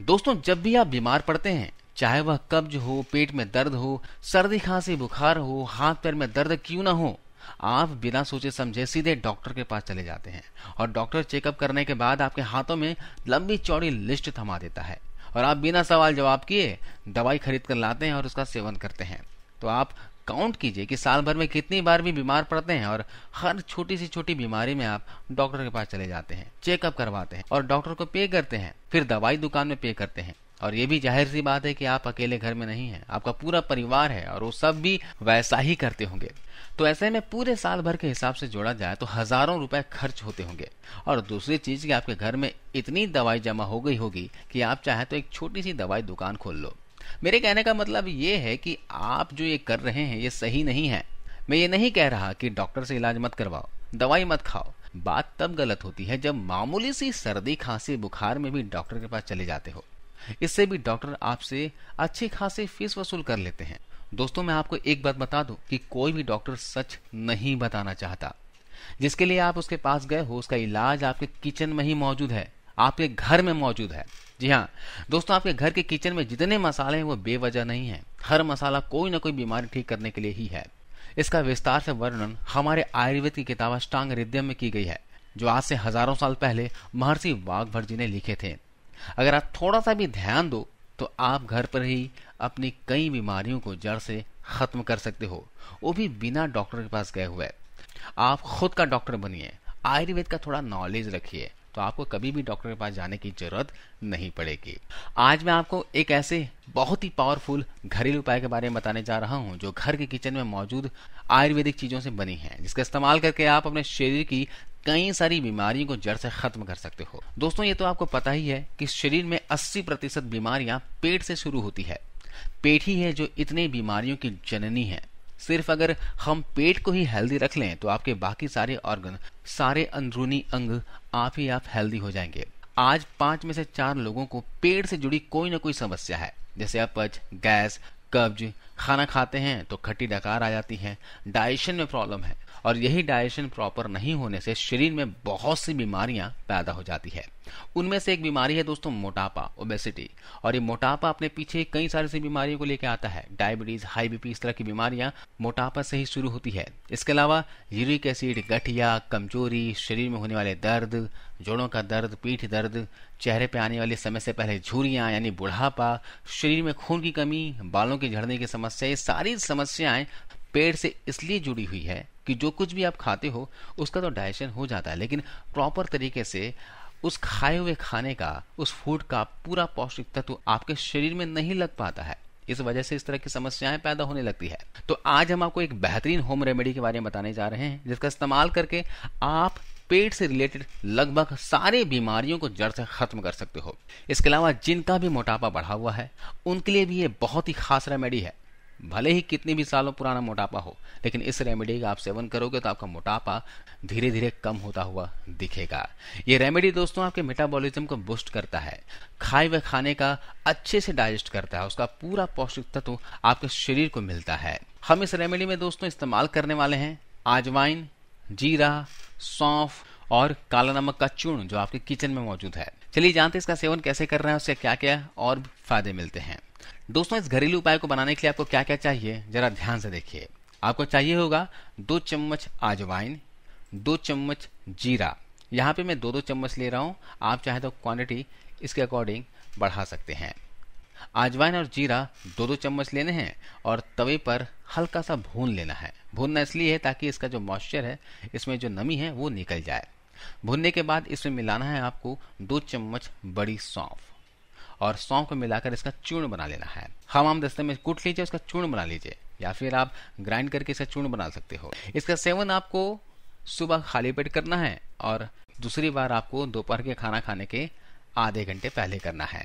दोस्तों जब भी आप बीमार पड़ते हैं चाहे वह कब्ज हो पेट में दर्द हो सर्दी खांसी बुखार हो हाथ पैर में दर्द क्यों ना हो आप बिना सोचे समझे सीधे डॉक्टर के पास चले जाते हैं और डॉक्टर चेकअप करने के बाद आपके हाथों में लंबी चौड़ी लिस्ट थमा देता है और आप बिना सवाल जवाब किए दवाई खरीद कर लाते हैं और उसका सेवन करते हैं तो आप काउंट कीजिए कि साल भर में कितनी बार भी बीमार पड़ते हैं और हर छोटी सी छोटी बीमारी में आप डॉक्टर के पास चले जाते हैं चेकअप करवाते हैं और डॉक्टर को पे करते हैं फिर दवाई दुकान में पे करते हैं और ये भी जाहिर सी बात है कि आप अकेले घर में नहीं है आपका पूरा परिवार है और वो सब भी वैसा ही करते होंगे तो ऐसे में पूरे साल भर के हिसाब से जोड़ा जाए तो हजारों रुपए खर्च होते होंगे और दूसरी चीज कि आपके घर में इतनी दवाई जमा हो गई होगी कि आप चाहे तो एक छोटी सी दवाई दुकान खोल लो मेरे कहने का मतलब ये है कि आप जो ये कर रहे हैं ये सही नहीं है मैं ये नहीं कह रहा कि डॉक्टर से इलाज मत करवाओ दवाई मत खाओ बात तब गलत होती है जब मामूली सी सर्दी खांसी बुखार में भी डॉक्टर के पास चले जाते हो इससे भी डॉक्टर आपसे अच्छी खासी फीस वसूल कर लेते हैं दोस्तों मैं आपको एक बात बता दूं कि कोई भी डॉक्टर सच नहीं बताना चाहता जिसके लिए आप उसके पास गए हो उसका इलाज आपके किचन में ही मौजूद है आपके घर में मौजूद है जी हाँ दोस्तों आपके घर के किचन में जितने मसाले हैं वो बेवजह नहीं है हर मसाला कोई ना कोई बीमारी ठीक करने के लिए ही है इसका विस्तार से वर्णन हमारे आयुर्वेद की किताब अष्टांग हृदय में की गई है जो आज से हजारों साल पहले महर्षि वाघभर जी ने लिखे थे अगर आप थोड़ा सा भी ध्यान दो तो आप घर पर ही अपनी कई बीमारियों को जड़ से खत्म कर सकते हो वो भी बिना डॉक्टर के पास गए हुए आप खुद का डॉक्टर बनिए आयुर्वेद का थोड़ा नॉलेज रखिए तो आपको कभी भी डॉक्टर के पास जाने की जरूरत नहीं पड़ेगी आज मैं आपको एक ऐसे बहुत ही पावरफुल घरेलू उपाय के बारे में बताने जा रहा हूँ जो घर के किचन में मौजूद आयुर्वेदिक चीजों से बनी है जिसका इस्तेमाल करके आप अपने शरीर की कई सारी बीमारियों को जड़ से खत्म कर सकते हो दोस्तों ये तो आपको पता ही है कि शरीर में 80 प्रतिशत बीमारियां पेट से शुरू होती है पेट ही है जो इतने बीमारियों की जननी है सिर्फ अगर हम पेट को ही हेल्दी रख लें तो आपके बाकी सारे ऑर्गन सारे अंदरूनी अंग आप ही आप हेल्दी हो जाएंगे आज पांच में से चार लोगों को पेट से जुड़ी कोई ना कोई समस्या है जैसे अपच गैस कब्ज खाना खाते हैं तो खट्टी डकार आ जाती है डाइजेशन में प्रॉब्लम है और यही डाइजेशन प्रॉपर नहीं होने से शरीर में बहुत सी बीमारियां पैदा हो जाती है उनमें से एक बीमारी है दोस्तों मोटापा ओबेसिटी और ये मोटापा अपने पीछे कई सारी सी बीमारियों को लेकर आता है डायबिटीज हाई बीपी इस तरह की बीमारियां मोटापा से ही शुरू होती है इसके अलावा यूरिक एसिड गठिया कमजोरी शरीर में होने वाले दर्द जोड़ों का दर्द पीठ दर्द चेहरे पे आने वाले समय से पहले झुरियाँ यानी बुढ़ापा शरीर में खून की कमी बालों के झड़ने की समस्या ये सारी समस्याएं पेड़ से इसलिए जुड़ी हुई है कि जो कुछ भी आप खाते हो उसका तो डाइजेशन हो जाता है लेकिन प्रॉपर तरीके से उस खाए हुए खाने का उस फूड का पूरा पौष्टिक तत्व आपके शरीर में नहीं लग पाता है इस वजह से इस तरह की समस्याएं पैदा होने लगती है तो आज हम आपको एक बेहतरीन होम रेमेडी के बारे में बताने जा रहे हैं जिसका इस्तेमाल करके आप पेट से रिलेटेड लगभग सारे बीमारियों को जड़ से खत्म कर सकते हो इसके अलावा जिनका भी मोटापा बढ़ा हुआ है उनके लिए भी ये बहुत ही खास रेमेडी है भले ही कितने भी सालों पुराना मोटापा हो लेकिन इस रेमेडी का आप सेवन करोगे तो आपका मोटापा धीरे धीरे कम होता हुआ दिखेगा ये रेमेडी दोस्तों आपके मेटाबॉलिज्म को बूस्ट करता है खाए हुए खाने का अच्छे से डाइजेस्ट करता है उसका पूरा पौष्टिक तत्व आपके शरीर को मिलता है हम इस रेमेडी में दोस्तों इस्तेमाल करने वाले हैं आजवाइन जीरा सौंफ और काला नमक का चूर्ण जो आपके किचन में मौजूद है चलिए जानते हैं इसका सेवन कैसे कर रहे हैं उससे क्या क्या और फायदे मिलते हैं दोस्तों इस घरेलू उपाय को बनाने के लिए आपको क्या क्या चाहिए जरा ध्यान से देखिए आपको चाहिए होगा दो चम्मच आजवाइन दो चम्मच जीरा यहाँ पे मैं दो दो चम्मच ले रहा हूँ आप चाहे तो क्वांटिटी इसके अकॉर्डिंग बढ़ा सकते हैं आजवाइन और जीरा दो दो चम्मच लेने हैं और तवे पर हल्का सा भून लेना है भूनना इसलिए है ताकि इसका जो मॉइस्चर है इसमें जो नमी है वो निकल जाए भूनने के बाद इसमें मिलाना है आपको दो चम्मच बड़ी सौंफ और सौंफ को मिलाकर इसका चूर्ण बना लेना है हमाम दस्ते में कूट लीजिए उसका चूर्ण बना लीजिए या फिर आप ग्राइंड करके इसका चूर्ण बना सकते हो इसका सेवन आपको सुबह खाली पेट करना है और दूसरी बार आपको दोपहर के खाना खाने के आधे घंटे पहले करना है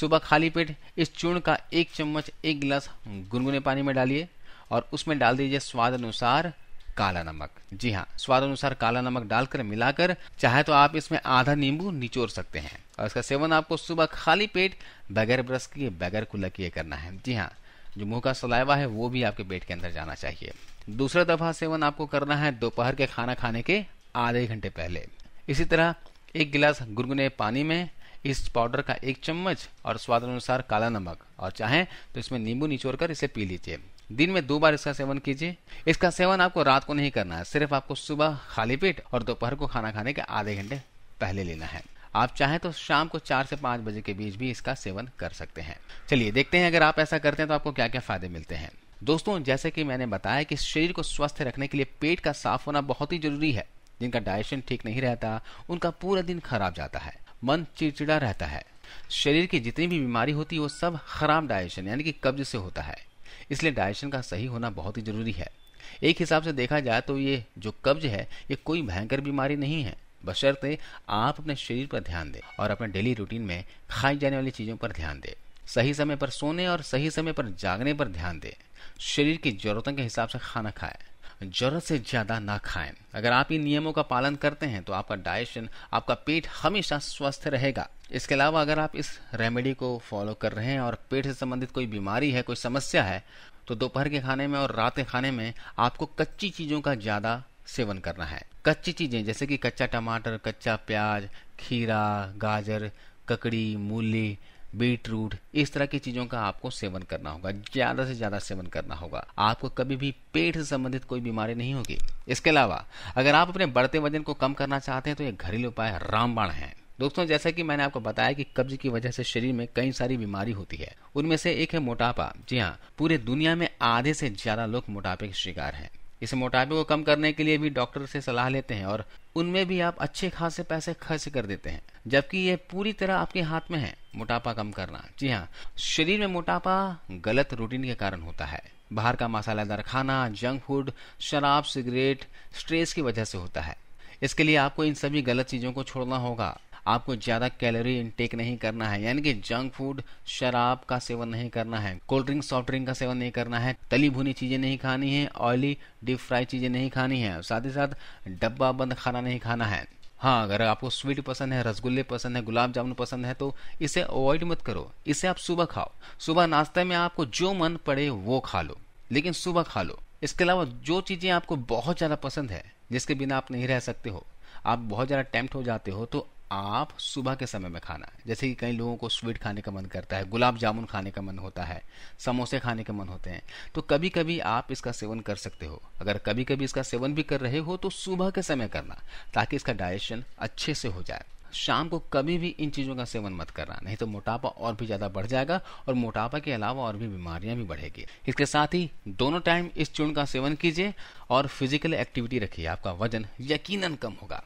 सुबह खाली पेट इस चूर्ण का एक चम्मच एक गिलास गुनगुने पानी में डालिए और उसमें डाल दीजिए स्वाद अनुसार काला नमक जी हाँ स्वाद अनुसार काला नमक डालकर मिलाकर चाहे तो आप इसमें आधा नींबू निचोड़ सकते हैं और इसका सेवन आपको सुबह खाली पेट बगैर ब्रश किए बगैर कुल्ला किए करना है जी हाँ जो मुंह का सलाइवा है वो भी आपके पेट के अंदर जाना चाहिए दूसरा दफा सेवन आपको करना है दोपहर के खाना खाने के आधे घंटे पहले इसी तरह एक गिलास गुनगुने पानी में इस पाउडर का एक चम्मच और स्वाद अनुसार काला नमक और चाहे तो इसमें नींबू निचोड़ कर इसे पी लीजिए दिन में दो बार इसका सेवन कीजिए इसका सेवन आपको रात को नहीं करना है सिर्फ आपको सुबह खाली पेट और दोपहर को खाना खाने के आधे घंटे पहले लेना है आप चाहें तो शाम को चार से पाँच बजे के बीच भी इसका सेवन कर सकते हैं चलिए देखते हैं अगर आप ऐसा करते हैं तो आपको क्या क्या फायदे मिलते हैं दोस्तों जैसे कि मैंने बताया कि शरीर को स्वस्थ रखने के लिए पेट का साफ होना बहुत ही जरूरी है जिनका डाइजेशन ठीक नहीं रहता उनका पूरा दिन खराब जाता है मन चिड़चिड़ा रहता है शरीर की जितनी भी बीमारी होती है वो सब खराब डाइजेशन यानी कि कब्ज से होता है इसलिए डाइजेशन का सही होना बहुत ही जरूरी है एक हिसाब से देखा जाए तो ये जो कब्ज है ये कोई भयंकर बीमारी नहीं है बशर्ते आप अपने शरीर पर ध्यान दें और अपने डेली रूटीन में खाई जाने वाली चीज़ों पर ध्यान दें सही समय पर सोने और सही समय पर जागने पर ध्यान दें शरीर की जरूरतों के हिसाब से खाना खाएं जरूरत से ज़्यादा ना खाएं अगर आप इन नियमों का पालन करते हैं तो आपका डाइजेशन आपका पेट हमेशा स्वस्थ रहेगा इसके अलावा अगर आप इस रेमेडी को फॉलो कर रहे हैं और पेट से संबंधित कोई बीमारी है कोई समस्या है तो दोपहर के खाने में और रात के खाने में आपको कच्ची चीज़ों का ज़्यादा सेवन करना है कच्ची चीज़ें जैसे कि कच्चा टमाटर कच्चा प्याज खीरा गाजर ककड़ी मूली बीट रूट इस तरह की चीज़ों का आपको सेवन करना होगा ज़्यादा से ज़्यादा सेवन करना होगा आपको कभी भी पेट से संबंधित कोई बीमारी नहीं होगी इसके अलावा अगर आप अपने बढ़ते वजन को कम करना चाहते हैं तो ये घरेलू उपाय रामबाण है दोस्तों जैसा कि मैंने आपको बताया कि कब्ज की वजह से शरीर में कई सारी बीमारी होती है उनमें से एक है मोटापा जी हाँ पूरे दुनिया में आधे से ज्यादा लोग मोटापे के शिकार हैं इस मोटापे को कम करने के लिए भी डॉक्टर से सलाह लेते हैं और उनमें भी आप अच्छे खासे पैसे खर्च कर देते हैं जबकि ये पूरी तरह आपके हाथ में है मोटापा कम करना जी हाँ शरीर में मोटापा गलत रूटीन के कारण होता है बाहर का मसालेदार खाना जंक फूड शराब सिगरेट स्ट्रेस की वजह से होता है इसके लिए आपको इन सभी गलत चीज़ों को छोड़ना होगा आपको ज़्यादा कैलोरी इनटेक नहीं करना है यानी कि जंक फूड शराब का सेवन नहीं करना है कोल्ड ड्रिंक सॉफ्ट ड्रिंक का सेवन नहीं करना है तली भुनी चीज़ें नहीं खानी है ऑयली डीप फ्राई चीज़ें नहीं खानी है साथ ही साथ डब्बा बंद खाना नहीं खाना है हाँ अगर आपको स्वीट पसंद है रसगुल्ले पसंद है गुलाब जामुन पसंद है तो इसे अवॉइड मत करो इसे आप सुबह खाओ सुबह नाश्ते में आपको जो मन पड़े वो खा लो लेकिन सुबह खा लो इसके अलावा जो चीज़ें आपको बहुत ज़्यादा पसंद है जिसके बिना आप नहीं रह सकते हो आप बहुत ज़्यादा टेम्प्ट हो जाते हो तो आप सुबह के समय में खाना जैसे कि कई लोगों को स्वीट खाने का मन करता है गुलाब जामुन खाने का मन होता है समोसे खाने का मन होते हैं तो कभी कभी आप इसका सेवन कर सकते हो अगर कभी कभी इसका सेवन भी कर रहे हो तो सुबह के समय करना ताकि इसका डाइजेशन अच्छे से हो जाए शाम को कभी भी इन चीज़ों का सेवन मत करना नहीं तो मोटापा और भी ज़्यादा बढ़ जाएगा और मोटापा के अलावा और भी बीमारियां भी बढ़ेगी इसके साथ ही दोनों टाइम इस चूर्ण का सेवन कीजिए और फिजिकल एक्टिविटी रखिए आपका वजन यकीनन कम होगा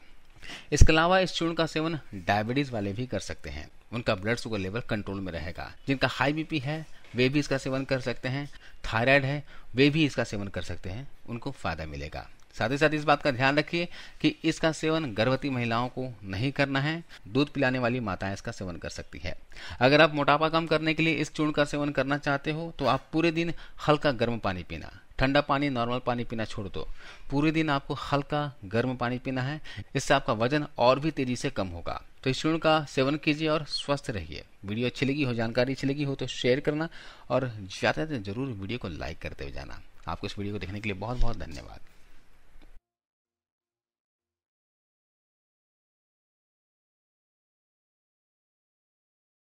इसके अलावा इस चूर्ण का सेवन डायबिटीज वाले भी कर सकते हैं उनका ब्लड शुगर लेवल कंट्रोल में रहेगा जिनका हाई बीपी है वे भी इसका सेवन कर सकते हैं थायराइड है वे भी इसका सेवन कर सकते हैं उनको फायदा मिलेगा साथ ही साथ इस बात का ध्यान रखिए कि इसका सेवन गर्भवती महिलाओं को नहीं करना है दूध पिलाने वाली माताएं इसका सेवन कर सकती है अगर आप मोटापा कम करने के लिए इस चूर्ण का सेवन करना चाहते हो तो आप पूरे दिन हल्का गर्म पानी पीना ठंडा पानी नॉर्मल पानी पीना छोड़ दो पूरे दिन आपको हल्का गर्म पानी पीना है इससे आपका वजन और भी तेजी से कम होगा तो इस चूर्ण का सेवन कीजिए और स्वस्थ रहिए वीडियो अच्छी लगी हो जानकारी अच्छी लगी हो तो शेयर करना और ज़्यादा से ज़रूर वीडियो को लाइक करते हुए जाना आपको इस वीडियो को देखने के लिए बहुत बहुत धन्यवाद